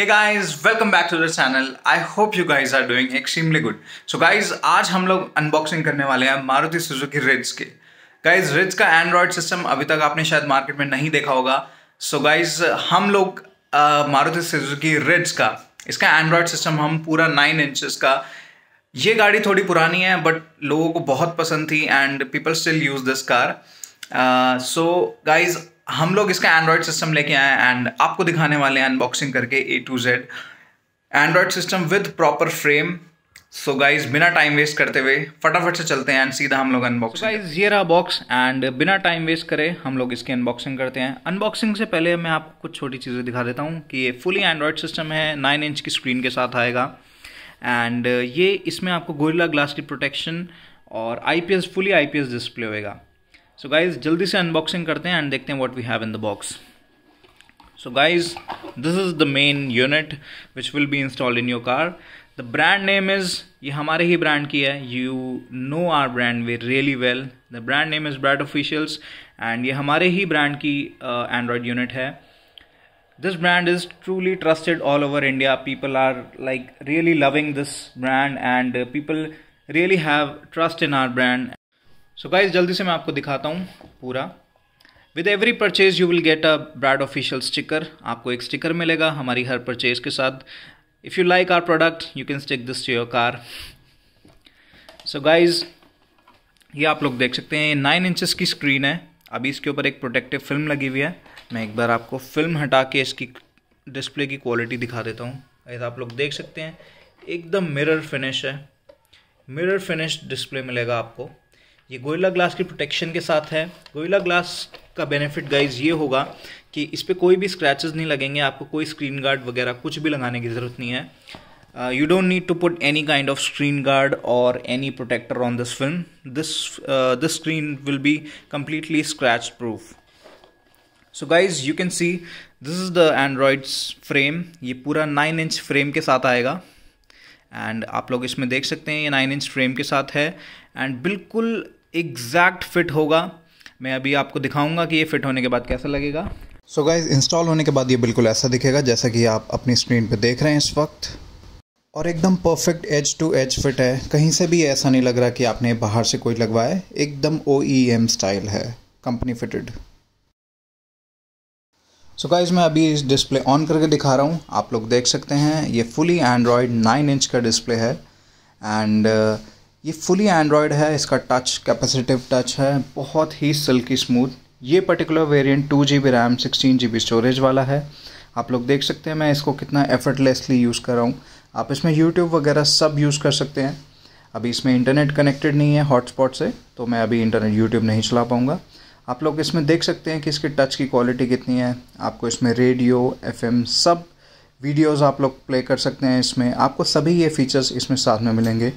Hey guys, welcome back to the channel. I hope you guys are doing extremely good so guys, आज हम लोग unboxing करने वाले हैं मारुति सुजुकी रिज के गाइज रिज का एंड्रॉयड सिस्टम अभी तक आपने शायद मार्केट में नहीं देखा होगा सो so गाइज हम लोग मारुति सुजुकी रिज का इसका एंड्रॉयड सिस्टम हम पूरा नाइन इंचज़ का ये गाड़ी थोड़ी पुरानी है बट लोगों को बहुत पसंद थी and people still use this car so guys हम लोग इसका एंड्रॉयड सिस्टम लेके आए एंड आपको दिखाने वाले हैं अनबॉक्सिंग करके A to Z Android system with proper frame so guys बिना टाइम वेस्ट करते हुए फटाफट से चलते हैं एंड सीधा हम लोग अनबॉक्सिंग गाइज ये रहा बॉक्स एंड बिना टाइम वेस्ट करे हम लोग इसकी अनबॉक्सिंग करते हैं अनबॉक्सिंग से पहले मैं आपको कुछ छोटी चीज़ें दिखा देता हूँ कि ये फुली एंड्रॉयड सिस्टम है नाइन इंच की स्क्रीन के साथ आएगा एंड ये इसमें आपको गोरिल्ला ग्लास की प्रोटेक्शन और आई फुली आई डिस्प्ले होएगा सो गाइज जल्दी से अनबॉक्सिंग करते हैं एंड देखते हैं what we have in the box so guys this is the main unit which will be install in your car the brand name is ये हमारे ही ब्रांड की है you know our brand way really well the brand name is brad officials and ये हमारे ही brand की Android uh, unit है this brand is truly trusted all over India people are like really loving this brand and people really have trust in our brand so guys जल्दी से मैं आपको दिखाता हूँ पूरा with every purchase you will get a brand official sticker आपको एक sticker मिलेगा हमारी हर परचेज के साथ if you like our product you can stick this to your car so guys ये आप लोग देख सकते हैं नाइन इंचज़ की स्क्रीन है अभी इसके ऊपर एक प्रोटेक्टिव फिल्म लगी हुई है मैं एक बार आपको फिल्म हटा के इसकी डिस्प्ले की क्वालिटी दिखा देता हूँ ऐसा आप लोग देख सकते हैं एकदम मिरर फिनिश है मिरर फिनिश डिस्प्ले मिलेगा आपको ये गोयला ग्लास की प्रोटेक्शन के साथ है गोयला ग्लास का बेनिफिट गाइज ये होगा कि इस पर कोई भी स्क्रैचेज नहीं लगेंगे आपको कोई स्क्रीन गार्ड वगैरह कुछ भी लगाने की ज़रूरत नहीं है you don't need to put any kind of screen guard और any protector on this film this this screen will be completely scratch proof so guys you can see this is the androids frame ये पूरा nine inch frame के साथ आएगा and आप लोग इसमें देख सकते हैं ये नाइन इंच फ्रेम के साथ है एंड बिल्कुल एग्जैक्ट फिट होगा मैं अभी आपको दिखाऊंगा कि ये फिट होने के बाद कैसा लगेगा सो गाइज इंस्टॉल होने के बाद ये बिल्कुल ऐसा दिखेगा जैसा कि आप अपनी स्क्रीन पर देख रहे हैं इस वक्त और एकदम perfect edge to edge fit है कहीं से भी ऐसा नहीं लग रहा कि आपने बाहर से कोई लगवाया एकदम ओ ई एम स्टाइल है company fitted so so guys मैं अभी इस डिस्प्ले ऑन करके दिखा रहा हूँ आप लोग देख सकते हैं ये फुली एंड्रॉयड 9 इंच का डिस्प्ले है एंड uh, ये फुली एंड्रॉयड है इसका टच कैपेसिटिव टच है बहुत ही सिल्की स्मूथ ये particular variant two G B RAM sixteen G B storage वाला है आप लोग देख सकते हैं मैं इसको कितना एफर्टलेसली यूज़ कर रहा हूँ आप इसमें यूट्यूब वगैरह सब यूज़ कर सकते हैं अभी इसमें इंटरनेट कनेक्टेड नहीं है हॉटस्पॉट से तो मैं अभी इंटरनेट यूट्यूब नहीं चला पाऊँगा आप लोग इसमें देख सकते हैं कि इसकी टच की क्वालिटी कितनी है आपको इसमें रेडियो एफएम सब वीडियोस आप लोग प्ले कर सकते हैं इसमें आपको सभी ये फीचर्स इसमें साथ में मिलेंगे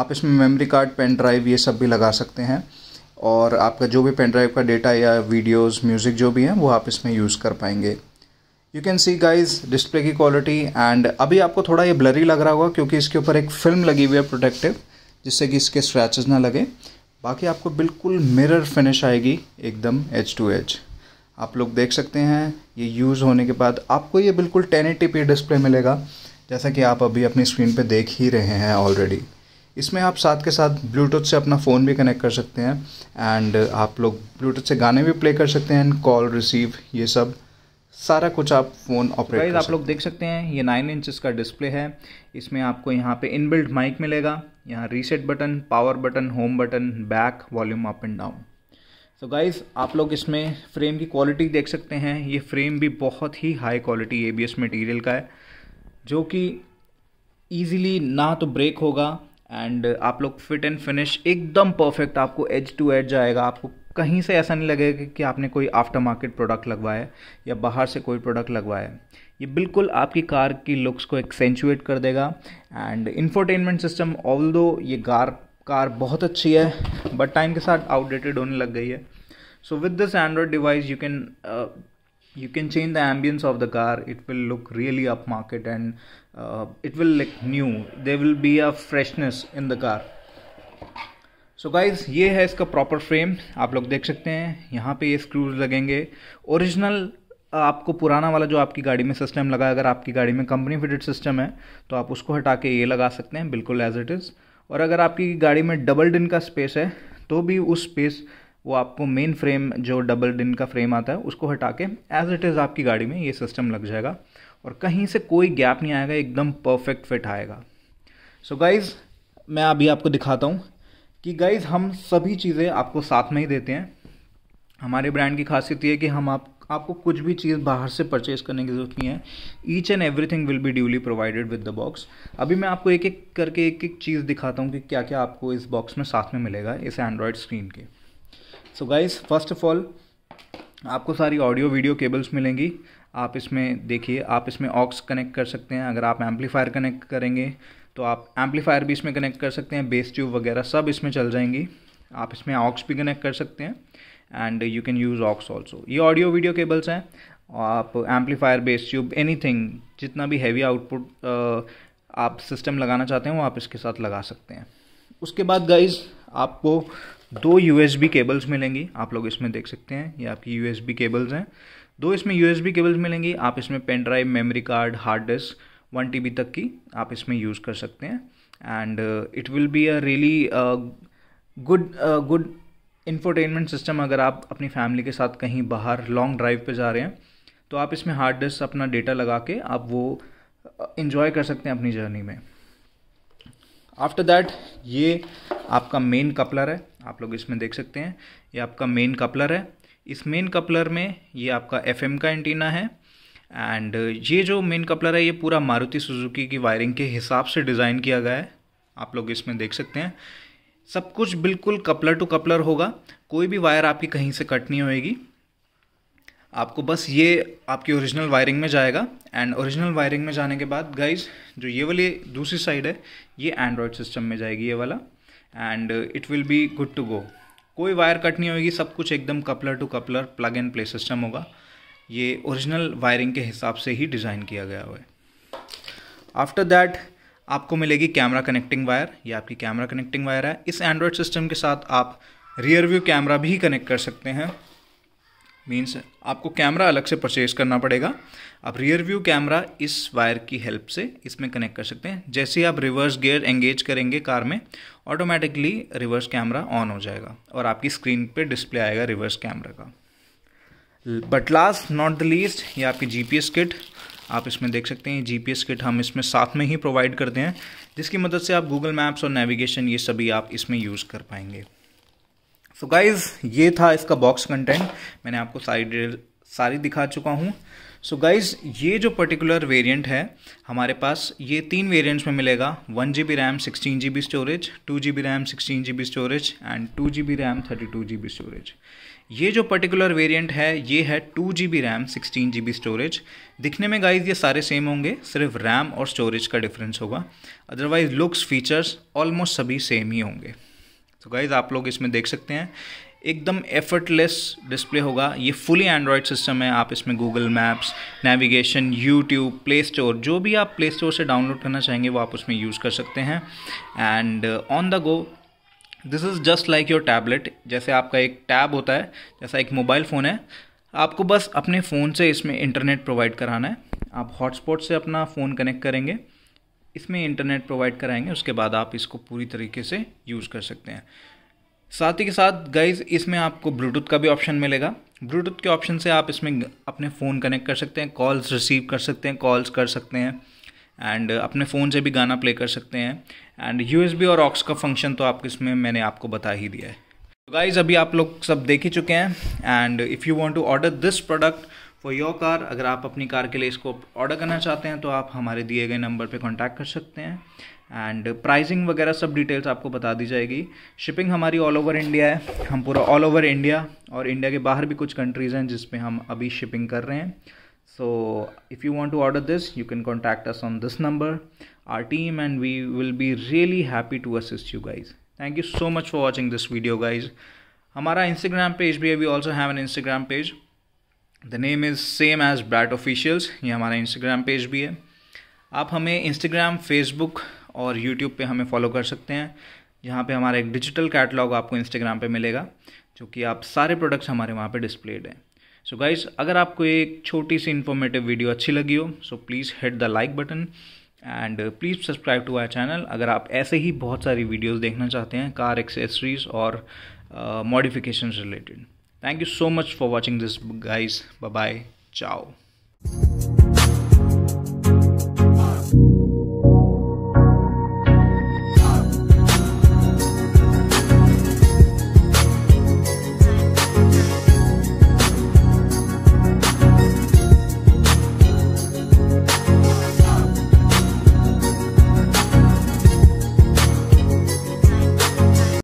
आप इसमें मेमोरी कार्ड पेन ड्राइव ये सब भी लगा सकते हैं और आपका जो भी पेन ड्राइव का डेटा या वीडियोस म्यूज़िक जो भी हैं वो आप इसमें यूज़ कर पाएंगे you can see guys display की क्वालिटी एंड अभी आपको थोड़ा ये ब्लरी लग रहा होगा क्योंकि इसके ऊपर एक फिल्म लगी हुई है प्रोटेक्टिव जिससे कि इसके स्क्रैचेज ना लगे बाकी आपको बिल्कुल मिरर फिनिश आएगी एकदम एच टू एच आप लोग देख सकते हैं ये यूज़ होने के बाद आपको ये बिल्कुल एटी डिस्प्ले मिलेगा जैसा कि आप अभी अपनी स्क्रीन पे देख ही रहे हैं ऑलरेडी इसमें आप साथ के साथ ब्लूटूथ से अपना फ़ोन भी कनेक्ट कर सकते हैं एंड आप लोग ब्लूटूथ से गाने भी प्ले कर सकते हैं कॉल रिसीव ये सब सारा कुछ आप फ़ोन तो ऑपरेट आप लोग देख सकते हैं ये नाइन इंचज़ का डिस्प्ले है इसमें आपको यहाँ पे इनबिल्ट माइक मिलेगा यहाँ reset button power button home button back volume up and down so guys आप लोग इसमें फ्रेम की क्वालिटी देख सकते हैं ये फ्रेम भी बहुत ही हाई क्वालिटी एबीएस मटेरियल का है जो कि ईजिली ना तो ब्रेक होगा एंड आप लोग फिट एंड फिनिश एकदम परफेक्ट आपको एज टू एज जाएगा आपको कहीं से ऐसा नहीं लगेगा कि आपने कोई आफ्टर मार्केट प्रोडक्ट लगवाया या बाहर से कोई प्रोडक्ट लगवाया है ये बिल्कुल आपकी कार की लुक्स को एक्सेंचुएट कर देगा एंड इन्फोटेनमेंट सिस्टम ऑल दो ये गार कार बहुत अच्छी है बट टाइम के साथ आउटडेटेड होने लग गई है so with this Android device you can you can change the ambience of the car it will look really up market and it will look new there will be a freshness in the car so guys ये है इसका proper frame आप लोग देख सकते हैं यहाँ पे ये स्क्रूज लगेंगे ओरिजिनल आपको पुराना वाला जो आपकी गाड़ी में सिस्टम लगा अगर आपकी गाड़ी में कंपनी फिटेड सिस्टम है तो आप उसको हटा के ये लगा सकते हैं बिल्कुल एज इट इज़ और अगर आपकी गाड़ी में डबल डिन का स्पेस है तो भी उस स्पेस वो आपको मेन फ्रेम जो डबल डिन का फ्रेम आता है उसको हटा के एज इट इज़ आपकी गाड़ी में ये सिस्टम लग जाएगा और कहीं से कोई गैप नहीं आएगा एकदम परफेक्ट फिट आएगा सो so गाइज़ मैं अभी आपको दिखाता हूँ कि गाइज़ हम सभी चीज़ें आपको साथ में ही देते हैं हमारे ब्रांड की खासियत ये है कि हम आप आपको कुछ भी चीज़ बाहर से परचेज करने की जरूरत नहीं है each and everything will be duly provided with the box अभी मैं आपको एक एक करके एक एक चीज़ दिखाता हूँ कि क्या क्या आपको इस बॉक्स में साथ में मिलेगा इस एंड्रॉयड स्क्रीन के so guys first of all आपको सारी ऑडियो वीडियो केबल्स मिलेंगी आप इसमें देखिए आप इसमें ऑक्स कनेक्ट कर सकते हैं अगर आप एम्पलीफायर कनेक्ट करेंगे तो आप एम्पलीफायर भी इसमें कनेक्ट कर सकते हैं बेस ट्यूब वगैरह सब इसमें चल जाएंगी आप इसमें ऑक्स भी कनेक्ट कर सकते हैं and you can use aux also ये ऑडियो वीडियो केबल्स हैं आप एम्पलीफायर बेस ट्यूब एनीथिंग जितना भी हैवी आउटपुट आप सिस्टम लगाना चाहते हैं वो आप इसके साथ लगा सकते हैं उसके बाद गाइज आपको दो यू केबल्स मिलेंगी आप लोग इसमें देख सकते हैं ये आपकी यू केबल्स हैं दो इसमें यू केबल्स मिलेंगी आप इसमें pen drive memory card hard disk one T तक की आप इसमें यूज़ कर सकते हैं and it will be a really good good infotainment system अगर आप अपनी फैमिली के साथ कहीं बाहर लॉन्ग ड्राइव पे जा रहे हैं तो आप इसमें हार्ड डिस्क अपना डेटा लगा के आप वो इन्जॉय कर सकते हैं अपनी जर्नी में आफ्टर दैट ये आपका मेन कपलर है आप लोग इसमें देख सकते हैं ये आपका मेन कपलर है इस मेन कपलर में ये आपका एफ का एंटीना है एंड ये जो मेन कपलर है ये पूरा मारुति सुजुकी की वायरिंग के हिसाब से डिज़ाइन किया गया है आप लोग इसमें देख सकते हैं सब कुछ बिल्कुल कपलर टू कपलर होगा कोई भी वायर आपकी कहीं से कट नहीं होएगी आपको बस ये आपकी ओरिजिनल वायरिंग में जाएगा एंड ओरिजिनल वायरिंग में जाने के बाद गाइज जो ये वाली दूसरी साइड है ये एंड्रॉयड सिस्टम में जाएगी ये वाला and it will be good to go कोई वायर कट नहीं होगी सब कुछ एकदम coupler to coupler plug and play system होगा ये ओरिजिनल वायरिंग के हिसाब से ही डिज़ाइन किया गया हुआ है आफ्टर दैट आपको मिलेगी कैमरा कनेक्टिंग वायर ये आपकी कैमरा कनेक्टिंग वायर है इस एंड्रॉयड सिस्टम के साथ आप रियर व्यू कैमरा भी कनेक्ट कर सकते हैं मीन्स आपको कैमरा अलग से परचेज करना पड़ेगा आप रियर व्यू कैमरा इस वायर की हेल्प से इसमें कनेक्ट कर सकते हैं जैसे ही आप रिवर्स गियर एंगेज करेंगे कार में ऑटोमेटिकली रिवर्स कैमरा ऑन हो जाएगा और आपकी स्क्रीन पे डिस्प्ले आएगा रिवर्स कैमरा का but last not the least ये आपकी जीपीएस किट आप इसमें देख सकते हैं जी पी किट हम इसमें साथ में ही प्रोवाइड करते हैं जिसकी मदद से आप गूगल मैप्स और नेविगेशन ये सभी आप इसमें यूज़ कर पाएंगे सो so गाइज़ ये था इसका बॉक्स कंटेंट मैंने आपको सारी डिटेल सारी दिखा चुका हूँ सो गाइज़ ये जो पर्टिकुलर वेरिएंट है हमारे पास ये तीन वेरिएंट्स में मिलेगा one G B RAM sixteen G B storage two G B RAM sixteen G B storage and two G B RAM thirty two G B storage ये जो पर्टिकुलर वेरिएंट है ये है two G B RAM sixteen G B storage दिखने में guys ये सारे same होंगे सिर्फ रैम और स्टोरेज का डिफरेंस होगा अदरवाइज लुक्स फीचर्स ऑलमोस्ट सभी सेम ही होंगे तो गाइज आप लोग इसमें देख सकते हैं एकदम एफर्टलेस डिस्प्ले होगा ये फुली एंड्रॉयड सिस्टम है आप इसमें Google Maps navigation YouTube Play Store जो भी आप प्ले स्टोर से डाउनलोड करना चाहेंगे वो आप उसमें यूज़ कर सकते हैं and on the go this is just like your tablet जैसे आपका एक टैब होता है जैसा एक मोबाइल फ़ोन है आपको बस अपने फ़ोन से इसमें इंटरनेट प्रोवाइड कराना है आप हॉटस्पॉट से अपना फ़ोन कनेक्ट करेंगे इसमें इंटरनेट प्रोवाइड कराएंगे उसके बाद आप इसको पूरी तरीके से यूज़ कर सकते हैं साथ ही के साथ गाइज इसमें आपको ब्लूटूथ का भी ऑप्शन मिलेगा ब्लूटूथ के ऑप्शन से आप इसमें अपने फ़ोन कनेक्ट कर सकते हैं कॉल्स रिसीव कर सकते हैं कॉल्स कर सकते हैं एंड uh, अपने फ़ोन से भी गाना प्ले कर सकते हैं एंड यू और ऑक्स का फंक्शन तो आप इसमें मैंने आपको बता ही दिया है तो गाइज़ अभी आप लोग सब देख ही चुके हैं and if you want to order this product for your car अगर आप अपनी कार के लिए इसको ऑर्डर करना चाहते हैं तो आप हमारे दिए गए नंबर पर कॉन्टैक्ट कर सकते हैं एंड प्राइजिंग वगैरह सब डिटेल्स आपको बता दी जाएगी शिपिंग हमारी ऑल ओवर इंडिया है हम पूरा ऑल ओवर इंडिया और इंडिया के बाहर भी कुछ कंट्रीज़ हैं जिसमें हम अभी शिपिंग कर रहे हैं so if you want to order this you can contact us on this number our team and we will be really happy to assist you guys thank you so much for watching this video guys hamara Instagram page bhi we also have an Instagram page the name is same as Brat Officials ye hamara Instagram page bhi hai आप हमें Instagram Facebook और YouTube पे हमें follow कर सकते हैं जहाँ पे हमारा एक डिजिटल कैटलॉग आपको इंस्टाग्राम पे मिलेगा जो कि आप सारे प्रोडक्ट्स हमारे वहाँ पे डिस्प्लेड हैं सो गाइज़ गाइस अगर आपको एक छोटी सी इन्फॉर्मेटिव वीडियो अच्छी लगी हो so please hit the like button and please subscribe to our channel अगर आप ऐसे ही बहुत सारी वीडियोज़ देखना चाहते हैं कार एक्सेसरीज और modification related thank you so much for watching this guys bye bye चाओ